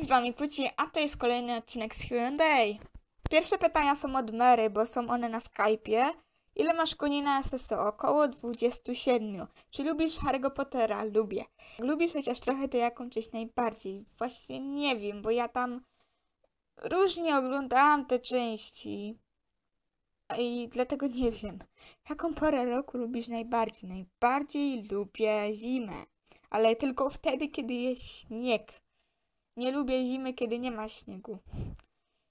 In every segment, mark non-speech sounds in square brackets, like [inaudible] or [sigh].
z wami Kuci, a to jest kolejny odcinek z Q&A. Pierwsze pytania są od Mary, bo są one na Skype'ie. Ile masz koni na SSO? Około 27. Czy lubisz Harry'ego Pottera? Lubię. Jak lubisz chociaż trochę, to jaką część najbardziej? Właśnie nie wiem, bo ja tam różnie oglądałam te części. I dlatego nie wiem. Jaką porę roku lubisz najbardziej? Najbardziej lubię zimę. Ale tylko wtedy, kiedy jest śnieg. Nie lubię zimy, kiedy nie ma śniegu.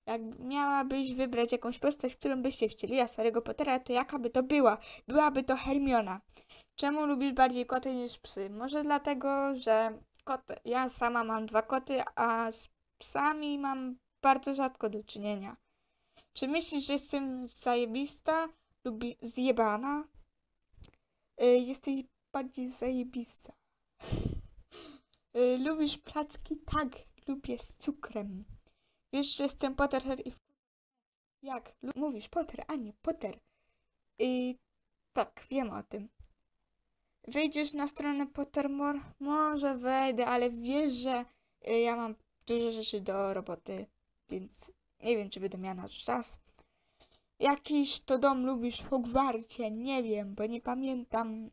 Jak miałabyś wybrać jakąś postać, którą byście chcieli, a starego Pottera, to jaka by to była? Byłaby to Hermiona. Czemu lubisz bardziej koty niż psy? Może dlatego, że koty. Ja sama mam dwa koty, a z psami mam bardzo rzadko do czynienia. Czy myślisz, że jestem zajebista lub zjebana? Yy, jesteś bardziej zajebista. Yy, lubisz placki? Tak, lubię z cukrem. Wiesz, że jestem Potterher i... Jak? Mówisz Potter, a nie Potter. I tak, wiem o tym. Wejdziesz na stronę Pottermore? Może wejdę, ale wiesz, że y, ja mam dużo rzeczy do roboty, więc nie wiem, czy będę miała na czas. Jakiś to dom lubisz w Hogwarcie? Nie wiem, bo nie pamiętam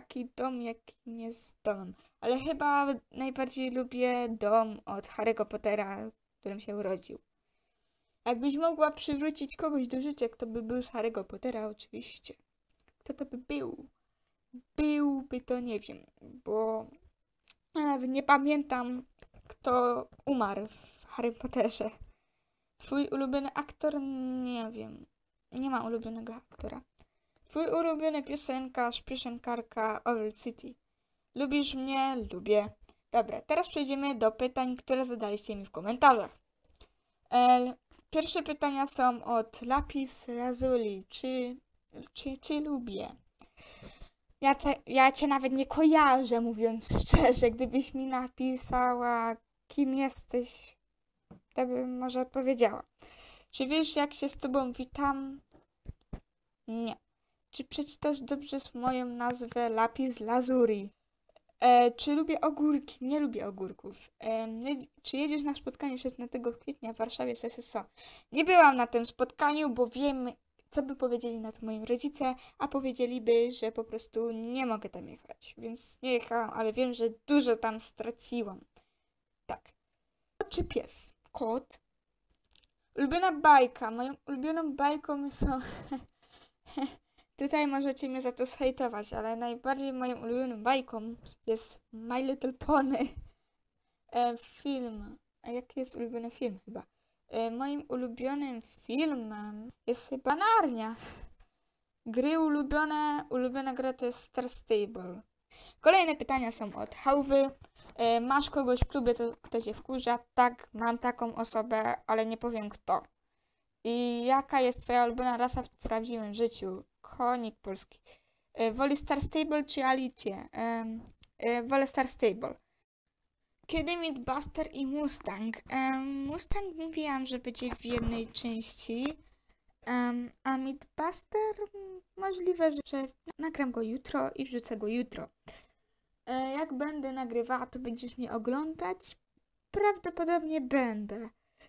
taki dom, jakim jest dom. Ale chyba najbardziej lubię dom od Harry'ego Pottera, w którym się urodził. Jakbyś mogła przywrócić kogoś do życia, kto by był z Harry'ego Pottera, oczywiście. Kto to by był? Byłby to, nie wiem, bo nie pamiętam, kto umarł w Harry Potterze. Twój ulubiony aktor? Nie wiem. Nie ma ulubionego aktora. Twój ulubiony piosenkarz, piosenkarka Owl City. Lubisz mnie? Lubię. Dobra, teraz przejdziemy do pytań, które zadaliście mi w komentarzach. El, pierwsze pytania są od Lapis Razuli, Czy, czy, czy lubię? Ja, te, ja cię nawet nie kojarzę, mówiąc [laughs] szczerze. Gdybyś mi napisała, kim jesteś, to bym może odpowiedziała. Czy wiesz, jak się z tobą witam? Nie. Czy przeczytasz dobrze moją nazwę Lapis Lazuri? E, czy lubię ogórki? Nie lubię ogórków. E, czy jedziesz na spotkanie 16 kwietnia w Warszawie z SSO? Nie byłam na tym spotkaniu, bo wiem, co by powiedzieli na to moi rodzice, a powiedzieliby, że po prostu nie mogę tam jechać. Więc nie jechałam, ale wiem, że dużo tam straciłam. Tak. Czy pies? Kot? Ulubiona bajka. Moją ulubioną bajką są... [laughs] Tutaj możecie mnie za to zhejtować, ale najbardziej moim ulubionym bajką jest My Little Pony. [laughs] E, film. A jaki jest ulubiony film chyba? E, moim ulubionym filmem jest chyba Narnia. Gry ulubione, ulubiona gra to jest Star Stable. Kolejne pytania są od Hałwy. E, masz kogoś w klubie, to kto cię wkurza? Tak, mam taką osobę, ale nie powiem kto. I jaka jest twoja ulubiona rasa w prawdziwym życiu? Konik polski. E, woli Star Stable czy Alicie? E, wolę Star Stable. Kiedy Midbuster i Mustang? Mustang mówiłam, że będzie w jednej części. Um, a Midbuster możliwe, że nagram go jutro i wrzucę go jutro. E, jak będę nagrywała, to będziesz mnie oglądać? Prawdopodobnie będę.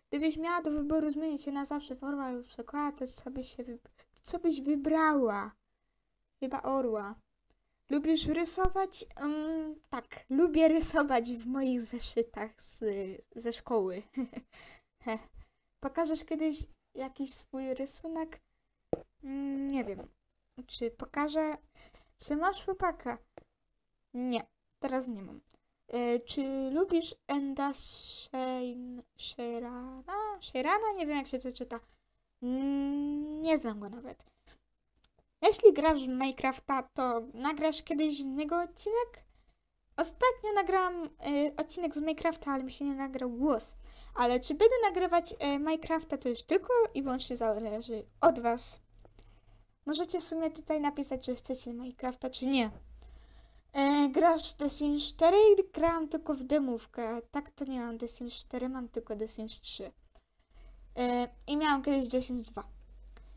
Gdybyś miała do wyboru zmienić się na zawsze w orła lub sokoła, to co byś, się co byś wybrała? Chyba orła. Lubisz rysować? Um, tak, lubię rysować w moich zeszytach z, ze szkoły. [laughs] Pokażesz kiedyś jakiś swój rysunek? Mm, nie wiem. Czy pokażę? Czy masz chłopaka? Nie, teraz nie mam. E, czy lubisz Enda Sheirana? Nie wiem jak się to czyta. Mm, nie znam go nawet. Jeśli grasz w Minecrafta, to nagrasz kiedyś innego odcinek? Ostatnio nagrałam y, odcinek z Minecrafta, ale mi się nie nagrał głos. Ale czy będę nagrywać y, Minecrafta, to już tylko i wyłącznie zależy od Was. Możecie w sumie tutaj napisać, czy chcecie Minecrafta, czy nie. E, grasz The Sims 4 i grałam tylko w demówkę. Tak to nie mam The Sims 4, mam tylko The Sims 3. E, I miałam kiedyś The Sims 2.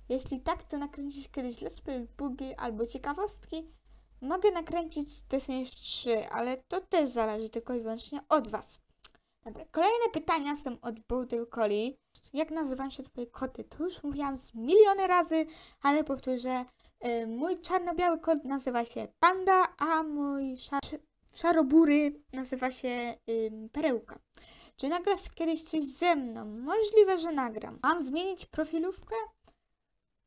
Jeśli tak, to nakręcić kiedyś let's play, bugi albo ciekawostki. Mogę nakręcić The Sims 3, ale to też zależy tylko i wyłącznie od Was. Dobra, kolejne pytania są od Bołtyl Coli. Jak nazywam się Twoje koty? To już mówiłam z miliony razy, ale powtórzę. Y, mój czarno-biały kot nazywa się Panda, a mój szar szarobury nazywa się Perełka. Czy nagrasz kiedyś coś ze mną? Możliwe, że nagram. Mam zmienić profilówkę?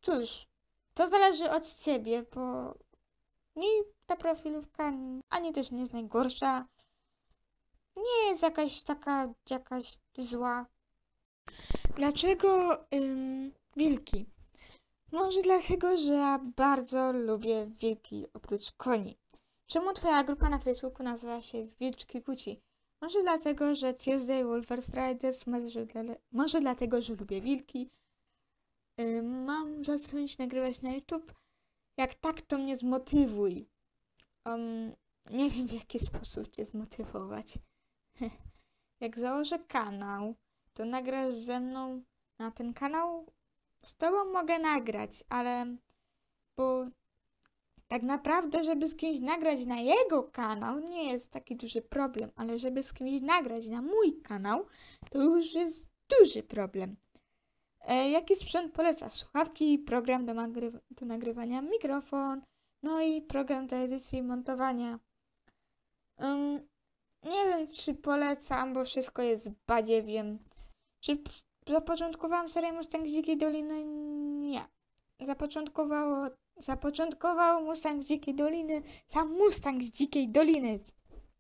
Cóż, to zależy od ciebie, bo mi ta profilówka ani też nie jest najgorsza. Nie jest jakaś taka, jakaś zła. Dlaczego ym, wilki? Może dlatego, że ja bardzo lubię wilki oprócz koni. Czemu twoja grupa na Facebooku nazywa się Wilczki Kuci? Może dlatego, że Tuesday Wolfers Riders, może, dla, może dlatego, że lubię wilki. Yy, mam zacząć nagrywać na YouTube. Jak tak, to mnie zmotywuj. Um, nie wiem, w jaki sposób cię zmotywować. [laughs] Jak założę kanał, to nagrasz ze mną na ten kanał z tobą mogę nagrać, ale bo tak naprawdę, żeby z kimś nagrać na jego kanał, nie jest taki duży problem, ale żeby z kimś nagrać na mój kanał, to już jest duży problem. E, jaki sprzęt poleca? Słuchawki, program do, do nagrywania, mikrofon, no i program do edycji i montowania. Um, nie wiem, czy polecam, bo wszystko jest badziewiem. Czy Zapoczątkowałam serię Mustang z Dzikiej Doliny? Nie. Zapoczątkowało, zapoczątkował Mustang z Dzikiej Doliny, sam Mustang z Dzikiej Doliny.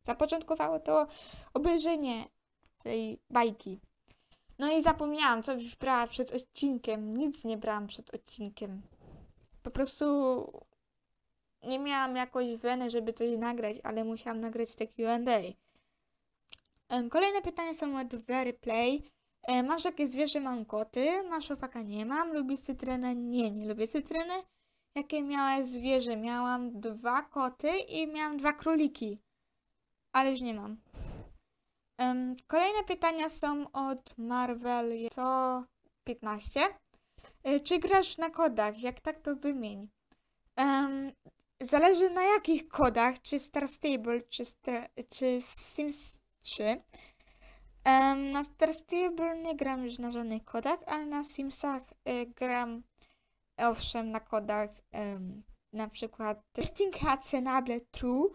Zapoczątkowało to obejrzenie tej bajki. No i zapomniałam, co już brałam przed odcinkiem. Nic nie brałam przed odcinkiem. Po prostu nie miałam jakoś weny, żeby coś nagrać, ale musiałam nagrać te Q&A. Kolejne pytania są od Very Play. E, masz jakieś zwierzę, mam koty, masz opaka, nie mam, lubisz cytrynę? Nie, nie lubię cytryny. Jakie miałeś zwierzę? Miałam dwa koty i miałam dwa króliki, ale już nie mam. Um, kolejne pytania są od Marvel co e, czy grasz na kodach? Jak tak, to wymień. Um, zależy na jakich kodach, czy Star Stable, czy, Star, czy Sims 3. Um, na Star Stable nie gram już na żadnych kodach, ale na Simsach y, gram e, owszem na kodach um, na przykład Testing Cenable True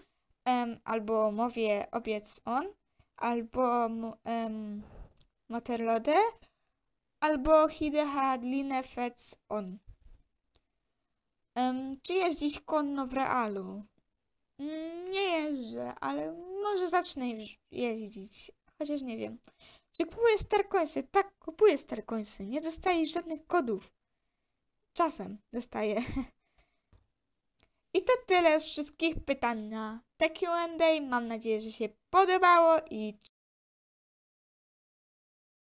um, albo Mowie Obiec On albo um, Moterlode albo Hideha Linefec On. Um, czy jeździć konno w realu? Mm, nie jeżdżę, ale może zacznę już jeździć. Chociaż nie wiem. Czy kupuję Starcoinsy? Tak, kupuję Starcoinsy. Nie dostaję żadnych kodów. Czasem dostaję. [laughs] I to tyle z wszystkich pytań na te Q&A. Mam nadzieję, że się podobało i